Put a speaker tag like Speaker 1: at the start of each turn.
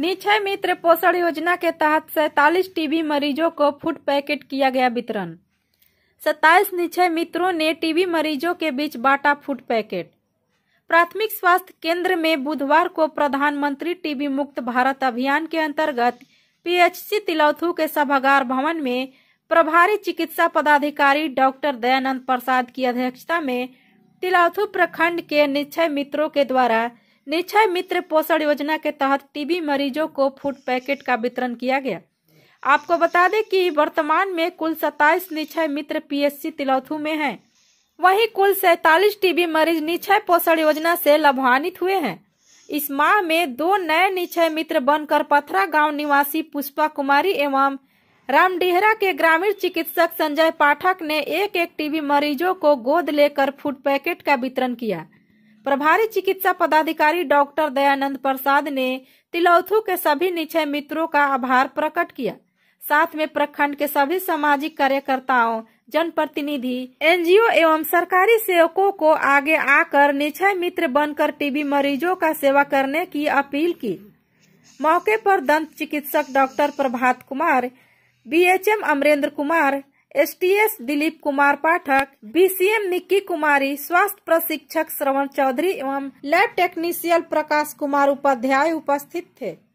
Speaker 1: निक्षय मित्र पोषण योजना के तहत सैतालीस टीबी मरीजों को फूड पैकेट किया गया वितरण सत्ताईस निक्षय मित्रों ने टीबी मरीजों के बीच बांटा फूड पैकेट प्राथमिक स्वास्थ्य केंद्र में बुधवार को प्रधानमंत्री टीबी मुक्त भारत अभियान के अंतर्गत पीएचसी तिलौथू के सभागार भवन में प्रभारी चिकित्सा पदाधिकारी डॉक्टर दयानंद प्रसाद की अध्यक्षता में तिलौथू प्रखंड के निश्चय मित्रों के द्वारा निश्चय मित्र पोषण योजना के तहत टीबी मरीजों को फूड पैकेट का वितरण किया गया आपको बता दें कि वर्तमान में कुल सत्ताईस निश्चय मित्र पीएससी तिलौथु में हैं। वहीं कुल सैतालीस टीबी मरीज निश्चय पोषण योजना से लाभान्वित हुए हैं इस माह में दो नए निश्चय मित्र बनकर पथरा गांव निवासी पुष्पा कुमारी एवं रामडीहरा के ग्रामीण चिकित्सक संजय पाठक ने एक एक टीबी मरीजों को गोद लेकर फूड पैकेट का वितरण किया प्रभारी चिकित्सा पदाधिकारी डॉक्टर दयानंद प्रसाद ने तिलौथू के सभी निचय मित्रों का आभार प्रकट किया साथ में प्रखंड के सभी सामाजिक कार्यकर्ताओं जनप्रतिनिधि एनजीओ एवं सरकारी सेवकों को आगे आकर निचय मित्र बनकर टीबी मरीजों का सेवा करने की अपील की मौके पर दंत चिकित्सक doctor Prabhat Kumar BHM Amrendra Kumar STS Dilip Kumar Pathak BCM Nikki Kumari स्वास्थ्य प्रशिक्षक श्रवण चौधरी एवं लैब टेक्नीशियन प्रकाश कुमार उपाध्याय उपस्थित थे